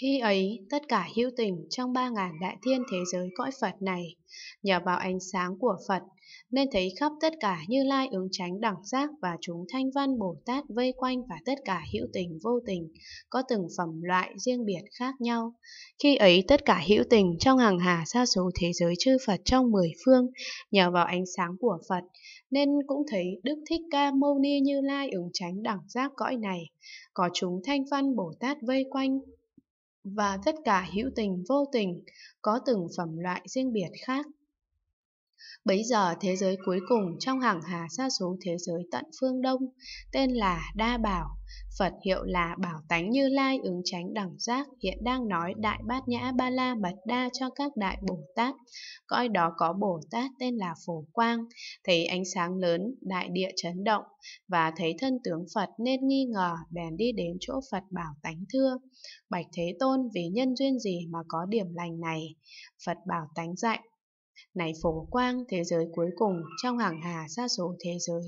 Khi ấy, tất cả hữu tình trong ba ngàn đại thiên thế giới cõi Phật này, nhờ vào ánh sáng của Phật, nên thấy khắp tất cả như lai ứng tránh đẳng giác và chúng thanh văn Bồ Tát vây quanh và tất cả hữu tình vô tình, có từng phẩm loại riêng biệt khác nhau. Khi ấy, tất cả hữu tình trong hàng hà sa số thế giới chư Phật trong mười phương, nhờ vào ánh sáng của Phật, nên cũng thấy Đức Thích Ca Mâu Ni như lai ứng tránh đẳng giác cõi này, có chúng thanh văn Bồ Tát vây quanh và tất cả hữu tình vô tình có từng phẩm loại riêng biệt khác Bấy giờ thế giới cuối cùng trong hàng hà xa số thế giới tận phương Đông, tên là Đa Bảo, Phật hiệu là Bảo Tánh Như Lai ứng tránh đẳng giác hiện đang nói Đại Bát Nhã Ba La Mật Đa cho các Đại Bồ Tát. Coi đó có Bồ Tát tên là Phổ Quang, thấy ánh sáng lớn, đại địa chấn động và thấy thân tướng Phật nên nghi ngờ bèn đi đến chỗ Phật Bảo Tánh Thưa. Bạch Thế Tôn vì nhân duyên gì mà có điểm lành này? Phật Bảo Tánh dạy này phổ quang thế giới cuối cùng trong hàng hà xa số thế giới,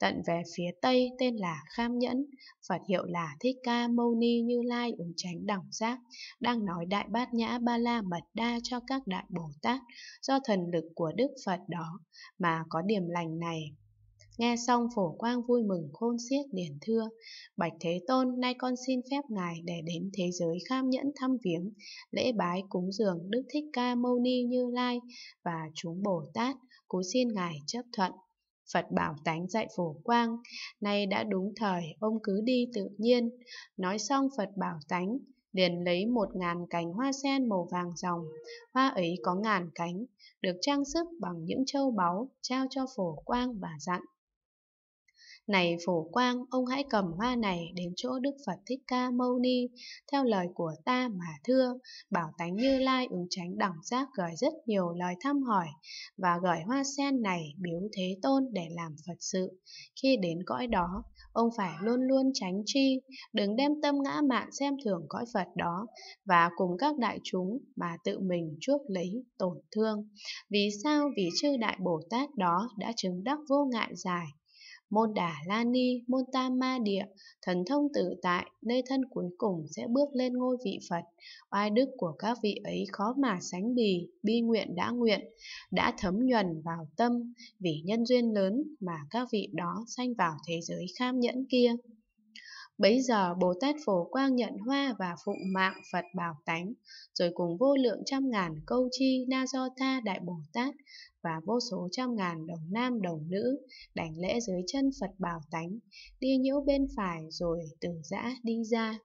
tận về phía Tây tên là Kham Nhẫn, Phật hiệu là Thích Ca Mâu Ni Như Lai ứng tránh đẳng giác, đang nói Đại Bát Nhã Ba La Mật Đa cho các Đại Bồ Tát, do thần lực của Đức Phật đó, mà có điểm lành này Nghe xong phổ quang vui mừng khôn xiết liền thưa, Bạch Thế Tôn, nay con xin phép Ngài để đến thế giới kham nhẫn thăm viếng, lễ bái cúng dường Đức Thích Ca Mâu Ni Như Lai và chúng Bồ Tát, cúi xin Ngài chấp thuận. Phật bảo tánh dạy phổ quang, nay đã đúng thời, ông cứ đi tự nhiên. Nói xong Phật bảo tánh, liền lấy một ngàn cánh hoa sen màu vàng ròng, hoa ấy có ngàn cánh, được trang sức bằng những châu báu, trao cho phổ quang và dặn. Này phổ quang, ông hãy cầm hoa này đến chỗ Đức Phật Thích Ca Mâu Ni, theo lời của ta mà thưa. Bảo tánh Như Lai ứng tránh đẳng giác gửi rất nhiều lời thăm hỏi và gửi hoa sen này biếu Thế Tôn để làm Phật sự. Khi đến cõi đó, ông phải luôn luôn tránh chi, đừng đem tâm ngã mạn xem thường cõi Phật đó và cùng các đại chúng mà tự mình chuốc lấy tổn thương. Vì sao? Vì chư đại Bồ Tát đó đã chứng đắc vô ngại dài môn Đà la ni, môn tam ma địa, thần thông tự tại, nơi thân cuối cùng sẽ bước lên ngôi vị Phật. Oai đức của các vị ấy khó mà sánh bì, bi nguyện đã nguyện, đã thấm nhuần vào tâm, vì nhân duyên lớn mà các vị đó sanh vào thế giới kham nhẫn kia. Bấy giờ Bồ Tát Phổ Quang nhận hoa và phụng mạng Phật Bảo Tánh, rồi cùng vô lượng trăm ngàn câu chi Na Do Tha Đại Bồ Tát và vô số trăm ngàn đồng nam đồng nữ đảnh lễ dưới chân Phật Bảo Tánh, đi nhiễu bên phải rồi từ giã đi ra.